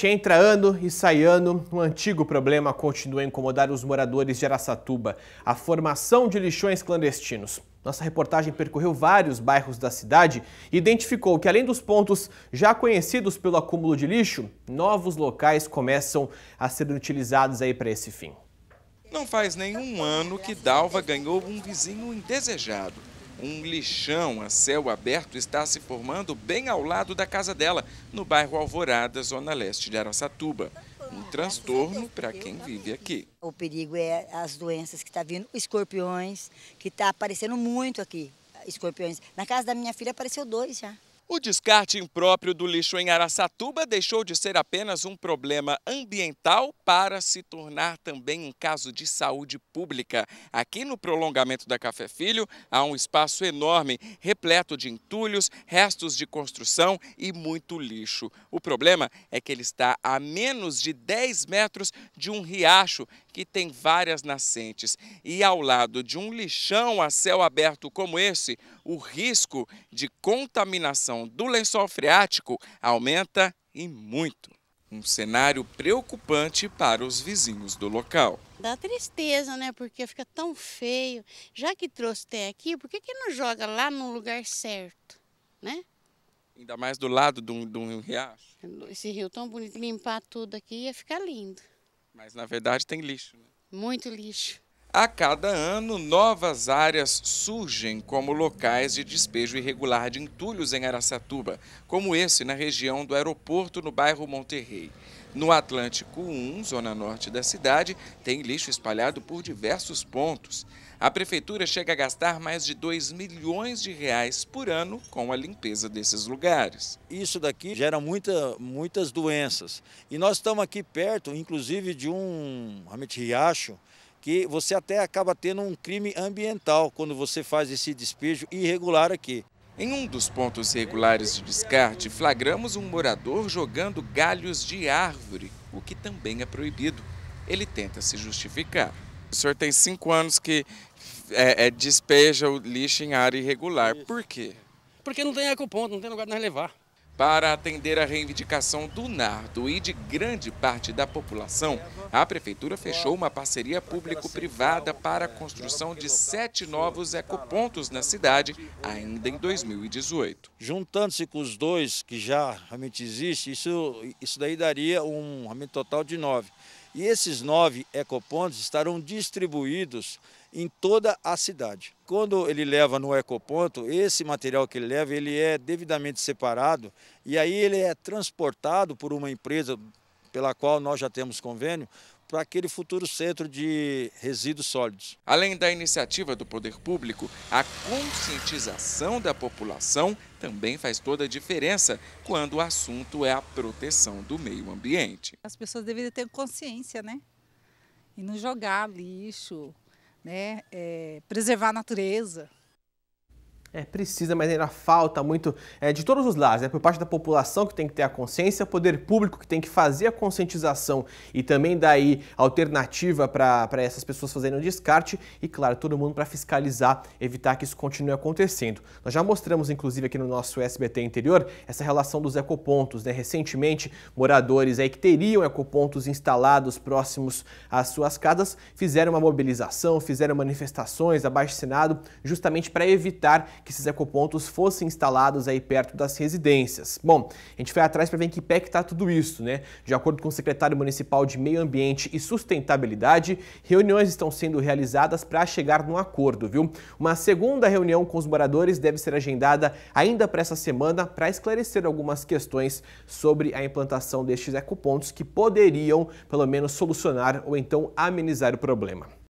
Que entra ano e sai ano, um antigo problema continua a incomodar os moradores de Araçatuba: a formação de lixões clandestinos. Nossa reportagem percorreu vários bairros da cidade e identificou que, além dos pontos já conhecidos pelo acúmulo de lixo, novos locais começam a ser utilizados aí para esse fim. Não faz nenhum ano que Dalva ganhou um vizinho indesejado. Um lixão a céu aberto está se formando bem ao lado da casa dela no bairro Alvorada, zona leste de Araçatuba. Um transtorno para quem vive aqui. O perigo é as doenças que estão tá vindo, escorpiões, que está aparecendo muito aqui, escorpiões. Na casa da minha filha apareceu dois já. O descarte impróprio do lixo em Araçatuba deixou de ser apenas um problema ambiental para se tornar também um caso de saúde pública. Aqui no prolongamento da Café Filho, há um espaço enorme, repleto de entulhos, restos de construção e muito lixo. O problema é que ele está a menos de 10 metros de um riacho que tem várias nascentes. E ao lado de um lixão a céu aberto como esse, o risco de contaminação pressão do lençol freático aumenta e muito. Um cenário preocupante para os vizinhos do local. Dá tristeza, né? Porque fica tão feio. Já que trouxe até aqui, por que, que não joga lá no lugar certo, né? Ainda mais do lado de um, riacho. Esse rio tão bonito, limpar tudo aqui ia ficar lindo. Mas na verdade tem lixo, né? Muito lixo. A cada ano, novas áreas surgem como locais de despejo irregular de entulhos em Aracatuba, como esse na região do aeroporto no bairro Monterrey. No Atlântico 1, zona norte da cidade, tem lixo espalhado por diversos pontos. A prefeitura chega a gastar mais de 2 milhões de reais por ano com a limpeza desses lugares. Isso daqui gera muita, muitas doenças. E nós estamos aqui perto, inclusive, de um realmente riacho que você até acaba tendo um crime ambiental quando você faz esse despejo irregular aqui. Em um dos pontos regulares de descarte, flagramos um morador jogando galhos de árvore, o que também é proibido. Ele tenta se justificar. O senhor tem cinco anos que é, é, despeja o lixo em área irregular. Por quê? Porque não tem ecoponto, não tem lugar para levar. Para atender a reivindicação do Nardo e de grande parte da população, a Prefeitura fechou uma parceria público-privada para a construção de sete novos ecopontos na cidade, ainda em 2018. Juntando-se com os dois que já realmente existem, isso, isso daí daria um total de nove. E esses nove ecopontos estarão distribuídos em toda a cidade. Quando ele leva no ecoponto, esse material que ele leva, ele é devidamente separado e aí ele é transportado por uma empresa pela qual nós já temos convênio para aquele futuro centro de resíduos sólidos. Além da iniciativa do poder público, a conscientização da população também faz toda a diferença quando o assunto é a proteção do meio ambiente. As pessoas deveriam ter consciência, né? E não jogar lixo, né? É, preservar a natureza, é, precisa, mas ainda falta muito é, de todos os lados. É né? por parte da população que tem que ter a consciência, poder público que tem que fazer a conscientização e também dar aí alternativa para essas pessoas fazerem o descarte e, claro, todo mundo para fiscalizar, evitar que isso continue acontecendo. Nós já mostramos, inclusive, aqui no nosso SBT interior, essa relação dos ecopontos. Né? Recentemente, moradores aí que teriam ecopontos instalados próximos às suas casas fizeram uma mobilização, fizeram manifestações abaixo do Senado, justamente para evitar que esses ecopontos fossem instalados aí perto das residências. Bom, a gente foi atrás para ver em que pé que está tudo isso, né? De acordo com o secretário municipal de Meio Ambiente e Sustentabilidade, reuniões estão sendo realizadas para chegar num acordo, viu? Uma segunda reunião com os moradores deve ser agendada ainda para essa semana para esclarecer algumas questões sobre a implantação destes ecopontos que poderiam, pelo menos, solucionar ou então amenizar o problema.